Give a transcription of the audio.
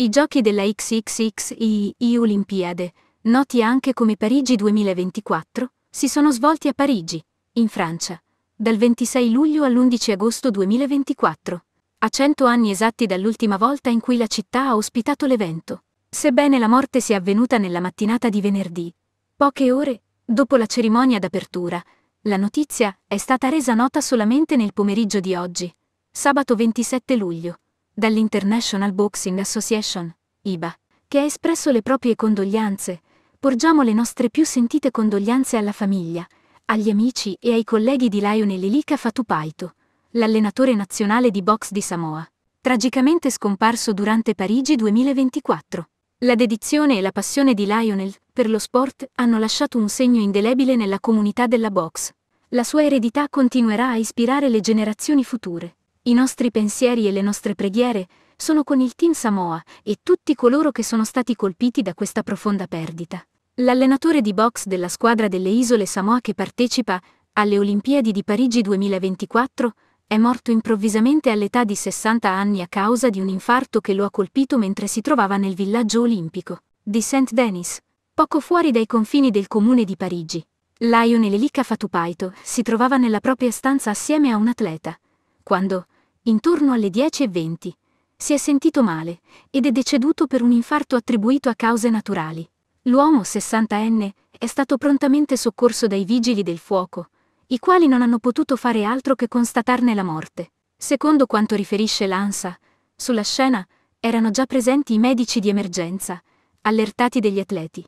I giochi della XXXII Olimpiade, noti anche come Parigi 2024, si sono svolti a Parigi, in Francia, dal 26 luglio all'11 agosto 2024, a 100 anni esatti dall'ultima volta in cui la città ha ospitato l'evento. Sebbene la morte sia avvenuta nella mattinata di venerdì, poche ore dopo la cerimonia d'apertura, la notizia è stata resa nota solamente nel pomeriggio di oggi, sabato 27 luglio dall'International Boxing Association, IBA, che ha espresso le proprie condoglianze, porgiamo le nostre più sentite condoglianze alla famiglia, agli amici e ai colleghi di Lionel Elika Fatupaito, l'allenatore nazionale di box di Samoa, tragicamente scomparso durante Parigi 2024. La dedizione e la passione di Lionel per lo sport hanno lasciato un segno indelebile nella comunità della box. La sua eredità continuerà a ispirare le generazioni future. I nostri pensieri e le nostre preghiere sono con il team Samoa e tutti coloro che sono stati colpiti da questa profonda perdita. L'allenatore di box della squadra delle isole Samoa che partecipa alle Olimpiadi di Parigi 2024 è morto improvvisamente all'età di 60 anni a causa di un infarto che lo ha colpito mentre si trovava nel villaggio olimpico di St. Denis, poco fuori dai confini del comune di Parigi. Lionel Elika Fatupaito si trovava nella propria stanza assieme a un atleta, quando, intorno alle 10.20. Si è sentito male ed è deceduto per un infarto attribuito a cause naturali. L'uomo 60enne è stato prontamente soccorso dai vigili del fuoco, i quali non hanno potuto fare altro che constatarne la morte. Secondo quanto riferisce l'ANSA, sulla scena erano già presenti i medici di emergenza, allertati degli atleti.